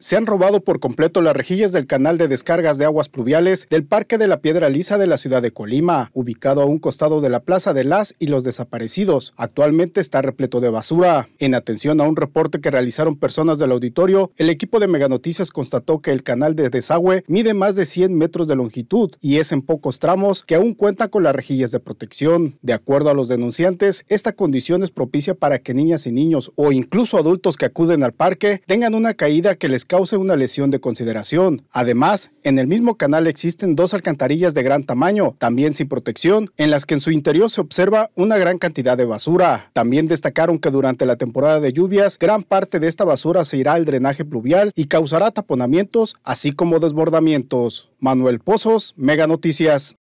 se han robado por completo las rejillas del canal de descargas de aguas pluviales del Parque de la Piedra Lisa de la ciudad de Colima, ubicado a un costado de la Plaza de las y los desaparecidos. Actualmente está repleto de basura. En atención a un reporte que realizaron personas del auditorio, el equipo de Meganoticias constató que el canal de desagüe mide más de 100 metros de longitud y es en pocos tramos que aún cuenta con las rejillas de protección. De acuerdo a los denunciantes, esta condición es propicia para que niñas y niños o incluso adultos que acuden al parque tengan una caída que les cause una lesión de consideración. Además, en el mismo canal existen dos alcantarillas de gran tamaño, también sin protección, en las que en su interior se observa una gran cantidad de basura. También destacaron que durante la temporada de lluvias, gran parte de esta basura se irá al drenaje pluvial y causará taponamientos, así como desbordamientos. Manuel Pozos, Mega Noticias.